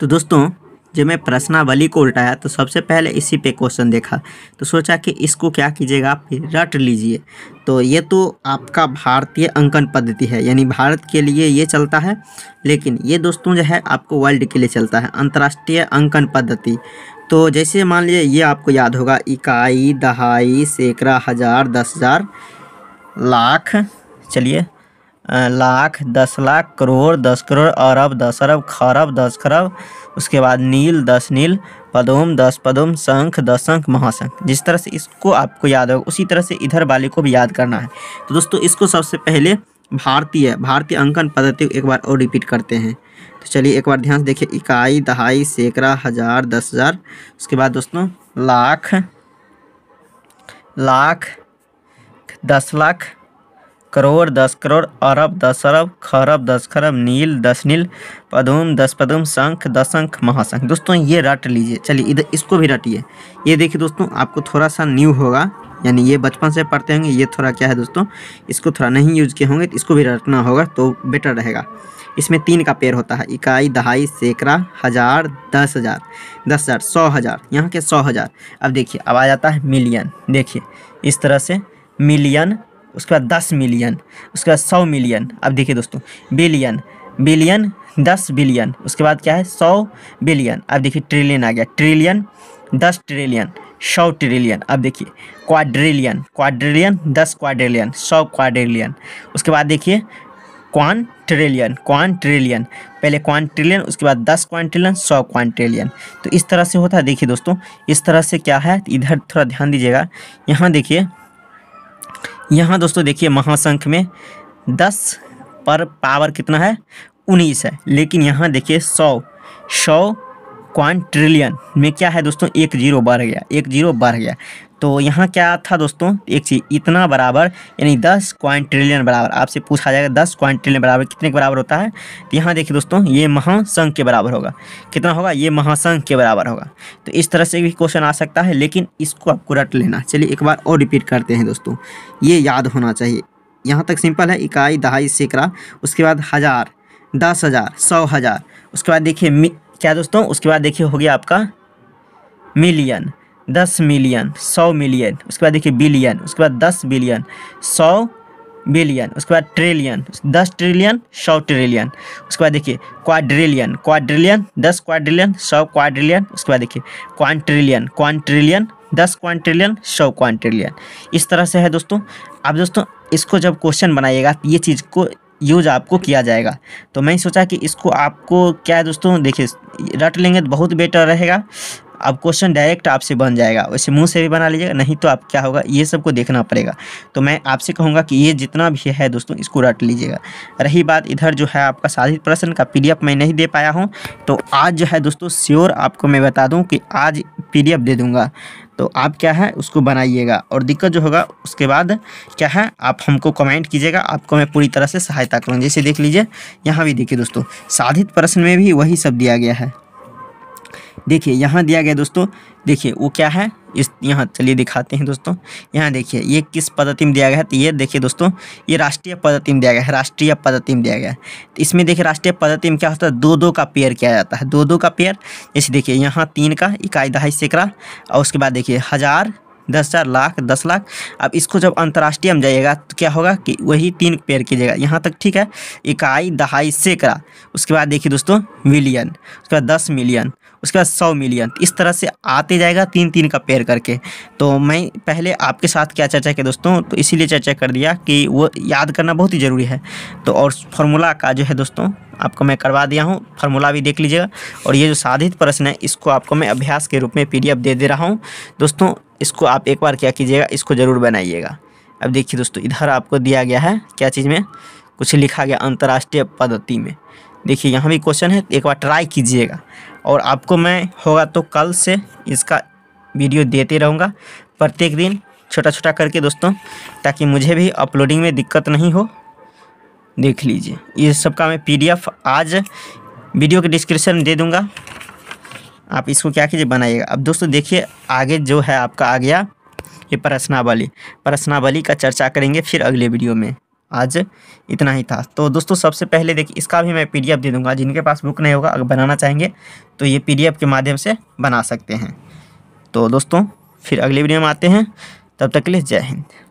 तो दोस्तों जब मैं प्रश्नावली को उल्टाया तो सबसे पहले इसी पे क्वेश्चन देखा तो सोचा कि इसको क्या कीजिएगा आप रट लीजिए तो ये तो आपका भारतीय अंकन पद्धति है यानी भारत के लिए ये चलता है लेकिन ये दोस्तों जो है आपको वर्ल्ड के लिए चलता है अंतर्राष्ट्रीय अंकन पद्धति तो जैसे मान लीजिए ये आपको याद होगा इकाई दहाई सैकड़ा हज़ार दस हज़ार लाख चलिए लाख दस लाख करोड़ दस करोड़ अरब दस अरब खरब दस खरब उसके बाद नील दस नील पदोम दस पदोम शंख दस शंख महाशंख जिस तरह से इसको आपको याद होगा उसी तरह से इधर वाले को भी याद करना है तो दोस्तों इसको सबसे पहले भारतीय भारतीय अंकन पद्धति एक बार और रिपीट करते हैं तो चलिए एक बार ध्यान से देखिए इकाई दहाई सैकड़ा हज़ार दस हज़ार उसके बाद दोस्तों लाख लाख दस लाख करोड़ दस करोड़ अरब दस अरब खरब दस खरब नील दस नील पदुम दस पदुम शंख दस अंख महाशंख दोस्तों ये रट लीजिए चलिए इधर इसको भी रटिए ये देखिए दोस्तों आपको थोड़ा सा न्यू होगा यानी ये बचपन से पढ़ते होंगे ये थोड़ा क्या है दोस्तों इसको थोड़ा नहीं यूज किए होंगे तो इसको भी रटना होगा तो बेटर रहेगा इसमें तीन का पेड़ होता है इकाई दहाई सैकड़ा हज़ार दस हज़ार दस हज़ार सौ हज़ार यहाँ के सौ हज़ार अब देखिए अब आ जाता है मिलियन देखिए इस तरह से मिलियन उसके बाद दस मिलियन उसके बाद सौ मिलियन अब देखिए दोस्तों बिलियन बिलियन दस बिलियन उसके बाद क्या है सौ बिलियन अब देखिए ट्रिलियन आ गया ट्रिलियन दस ट्रिलियन सौ ट्रिलियन अब देखिए क्वाड्रिलियन क्वाड्रिलियन दस क्वाड्रिलियन सौ क्वाड्रिलियन उसके बाद देखिए क्वान ट्रिलियन क्वान ट्रिलियन पहले क्वान ट्रिलियन उसके बाद दस क्वान ट्रिलियन सौ क्वान ट्रिलियन तो इस तरह से होता है देखिए दोस्तों इस तरह से क्या है इधर थोड़ा ध्यान दीजिएगा यहाँ देखिए यहाँ दोस्तों देखिए महासंख में दस पर पावर कितना है उन्नीस है लेकिन यहाँ देखिए सौ सौ ट्रिलियन में क्या है दोस्तों एक जीरो बढ़ गया एक जीरो बढ़ गया तो यहाँ क्या था दोस्तों एक चीज़ इतना बराबर यानी दस ट्रिलियन बराबर आपसे पूछा जाएगा दस ट्रिलियन बराबर कितने के बराबर होता है तो यहाँ देखिए दोस्तों ये महासंघ के बराबर होगा कितना होगा ये महासंघ के बराबर होगा तो इस तरह से भी क्वेश्चन आ सकता है लेकिन इसको आपको रट लेना चलिए एक बार और रिपीट करते हैं दोस्तों ये याद होना चाहिए यहाँ तक सिंपल है इकाई दहाई सैकड़ा उसके बाद हज़ार दस हज़ार सौ हज़ार उसके बाद देखिए क्या दोस्तों उसके बाद देखिए हो गया आपका मिलियन दस मिलियन सौ मिलियन उसके बाद देखिए बिलियन उसके बाद दस बिलियन सौ बिलियन उसके बाद ट्रिलियन दस ट्रिलियन सौ ट्रिलियन उसके बाद देखिए क्वाड्रिलियन क्वाड्रिलियन दस क्वाड्रिलियन सौ क्वाड्रिलियन उसके बाद देखिए क्वान्ट्रिलियन क्वान्ट्रिलियन दस क्वान्ट्रिलियन सौ क्वान्ट्रिलियन इस तरह से है दोस्तों अब दोस्तों इसको जब क्वेश्चन बनाइएगा ये चीज़ को यूज़ आपको किया जाएगा तो मैं सोचा कि इसको आपको क्या है दोस्तों देखिए रट लेंगे तो बहुत बेटर रहेगा अब क्वेश्चन डायरेक्ट आपसे बन जाएगा वैसे मुंह से भी बना लीजिएगा नहीं तो आप क्या होगा ये सबको देखना पड़ेगा तो मैं आपसे कहूँगा कि ये जितना भी है दोस्तों इसको रट लीजिएगा रही बात इधर जो है आपका साधित प्रश्न का पी मैं नहीं दे पाया हूँ तो आज जो है दोस्तों श्योर आपको मैं बता दूँ कि आज पी दे दूँगा तो आप क्या है उसको बनाइएगा और दिक्कत जो होगा उसके बाद क्या है आप हमको कमेंट कीजिएगा आपको मैं पूरी तरह से सहायता करूँगा जैसे देख लीजिए यहाँ भी देखिए दोस्तों साधित प्रश्न में भी वही सब दिया गया है देखिए यहाँ दिया गया दोस्तों देखिए वो क्या है इस यहाँ चलिए दिखाते हैं दोस्तों यहाँ देखिए ये किस पद्धति में दिया गया है तो ये देखिए दोस्तों ये राष्ट्रीय पद्धति में दिया गया है राष्ट्रीय पद्धति में दिया गया है तो इसमें देखिए राष्ट्रीय पद्धति में क्या होता है दो दो का पेयर किया जाता है दो दो का पेयर जैसे देखिए यहाँ तीन का इकाई दहाई सैकड़ा और उसके बाद देखिए हज़ार दस हज़ार लाख दस लाख अब इसको जब अंतर्राष्ट्रीय में जाइएगा तो क्या होगा कि वही तीन पेयर कीजिएगा यहाँ तक ठीक है इकाई दहाई सैकड़ा उसके बाद देखिए दोस्तों मिलियन उसके बाद दस मिलियन उसके बाद सौ मिलियन इस तरह से आते जाएगा तीन तीन का पेयर करके तो मैं पहले आपके साथ क्या चर्चा किया दोस्तों तो इसीलिए चर्चा कर दिया कि वो याद करना बहुत ही ज़रूरी है तो और फार्मूला का जो है दोस्तों आपको मैं करवा दिया हूँ फार्मूला भी देख लीजिएगा और ये जो साधित प्रश्न है इसको आपको मैं अभ्यास के रूप में पी दे दे रहा हूँ दोस्तों इसको आप एक बार क्या कीजिएगा इसको ज़रूर बनाइएगा अब देखिए दोस्तों इधर आपको दिया गया है क्या चीज़ में कुछ लिखा गया अंतर्राष्ट्रीय पद्धति में देखिए यहाँ भी क्वेश्चन है तो एक बार ट्राई कीजिएगा और आपको मैं होगा तो कल से इसका वीडियो देते रहूँगा प्रत्येक दिन छोटा छोटा करके दोस्तों ताकि मुझे भी अपलोडिंग में दिक्कत नहीं हो देख लीजिए ये सबका मैं पीडीएफ आज वीडियो के डिस्क्रिप्शन में दे दूँगा आप इसको क्या कीजिए बनाइएगा अब दोस्तों देखिए आगे जो है आपका आ गया ये प्रश्नावली प्रश्नावली का चर्चा करेंगे फिर अगले वीडियो में आज इतना ही था तो दोस्तों सबसे पहले देखिए इसका भी मैं पीडीएफ दे दूंगा जिनके पास बुक नहीं होगा अगर बनाना चाहेंगे तो ये पीडीएफ के माध्यम से बना सकते हैं तो दोस्तों फिर अगले वीडियो में आते हैं तब तक के लिए जय हिंद